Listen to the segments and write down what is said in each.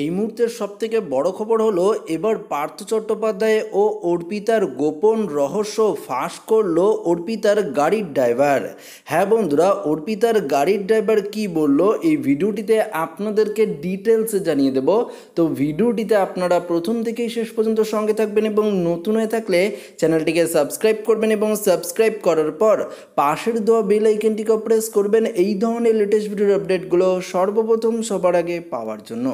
এই মুহূর্তের সবথেকে বড় খবর হলো এবার পার্থ চট্টোপাধ্যায় ও অর্পিতার গোপন রহস্য ফাঁস করল অর্পিতার গাড়ির ড্রাইভার হ্যাঁ বন্ধুরা অর্পিতার গাড়ির ড্রাইভার কি বলল এই ভিডিওটিতে আপনাদেরকে ডিটেলসে জানিয়ে দেব তো ভিডিওটিতে আপনারা প্রথম থেকেই শেষ পর্যন্ত সঙ্গে থাকবেন এবং নতুন হয়ে থাকলে চ্যানেলটিকে সাবস্ক্রাইব করবেন এবং সাবস্ক্রাইব করার পর পাশের দেওয়া বেল আইকনটিকে প্রেস করবেন এই ধরনের লেটেস্ট ভিডিওর আপডেটগুলো সর্বপ্রথম সবার আগে পাওয়ার জন্য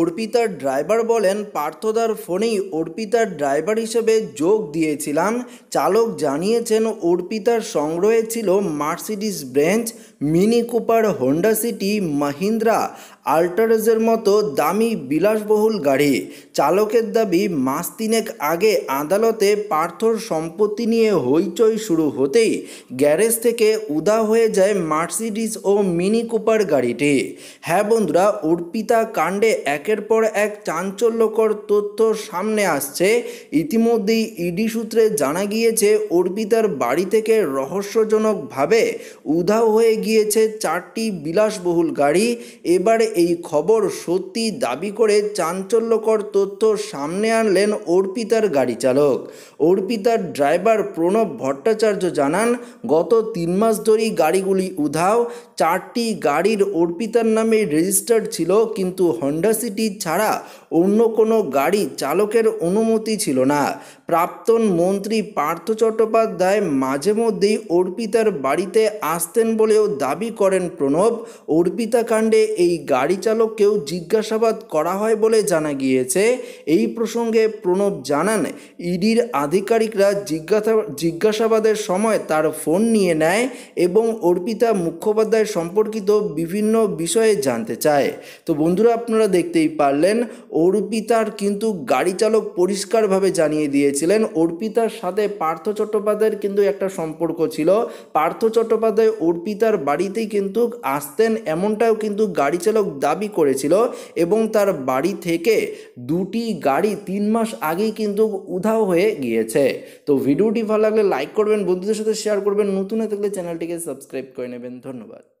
অর্পিতার ড্রাইভার বলেন পার্থদার ফোনেই অর্পিতার ড্রাইভার হিসেবে যোগ দিয়েছিলাম চালক জানিয়েছেন অর্পিতার সংগ্রহে ছিল Mercedes Benz Mini Cooper Honda City Mahindra আল্টারেজের মতো দামি বিলাসবহুল গাড়ি চালকের দাবি মাস তিনেক আগে আদালতে পার্থর সম্পত্তি নিয়ে হইচই শুরু হতেই গ্যারেজ থেকে উদা হয়ে যায় মার্সিডিস ও মিনি কুপার গাড়িটি হ্যাঁ বন্ধুরা অর্পিতা কাণ্ডে একের পর এক চাঞ্চল্যকর তথ্য সামনে আসছে ইতিমধ্যেই ইডি সূত্রে জানা গিয়েছে অর্পিতার বাড়ি থেকে রহস্যজনকভাবে উধাও হয়ে গিয়ে দিয়েছে চারটি বিলাসবহুল গাড়ি এবার এই খবর সত্যি দাবি করে চাঞ্চল্যকর তথ্য সামনে আনলেন অর্পিতার গাড়ি চালক অর্পিতার ড্রাইভার প্রণব ভট্টাচার্য জানান গত তিন মাস ধরেই গাড়িগুলি উধাও চারটি গাড়ির অর্পিতার নামে রেজিস্টার্ড ছিল কিন্তু হন্ডা সিটি ছাড়া অন্য কোনো গাড়ি চালকের অনুমতি ছিল না প্রাক্তন মন্ত্রী পার্থ চট্টোপাধ্যায় মাঝে মধ্যেই অর্পিতার বাড়িতে আসতেন বলেও দাবি করেন প্রণব অর্পিতা কাণ্ডে এই গাড়ি চালককেও জিজ্ঞাসাবাদ করা হয় বলে জানা গিয়েছে এই প্রসঙ্গে প্রণব জানান ইডির আধিকারিকরা জিজ্ঞাসা জিজ্ঞাসাবাদের সময় তার ফোন নিয়ে নেয় এবং অর্পিতা মুখোপাধ্যায় সম্পর্কিত বিভিন্ন বিষয়ে জানতে চায় তো বন্ধুরা আপনারা দেখতেই পারলেন অর্পিতার কিন্তু গাড়ি চালক পরিষ্কারভাবে জানিয়ে দিয়েছিলেন অর্পিতার সাথে পার্থ চট্টোপাধ্যায়ের কিন্তু একটা সম্পর্ক ছিল পার্থ চট্টোপাধ্যায় অর্পিতার বাড়িতেই কিন্তু আসতেন এমনটাও কিন্তু গাড়ি চালক দাবি করেছিল এবং তার বাড়ি থেকে দুটি গাড়ি তিন মাস আগেই কিন্তু উধাও হয়ে গিয়েছে তো ভিডিওটি ভালো লাগলে লাইক করবেন বন্ধুদের সাথে শেয়ার করবেন নতুন থাকলে চ্যানেলটিকে সাবস্ক্রাইব করে নেবেন ধন্যবাদ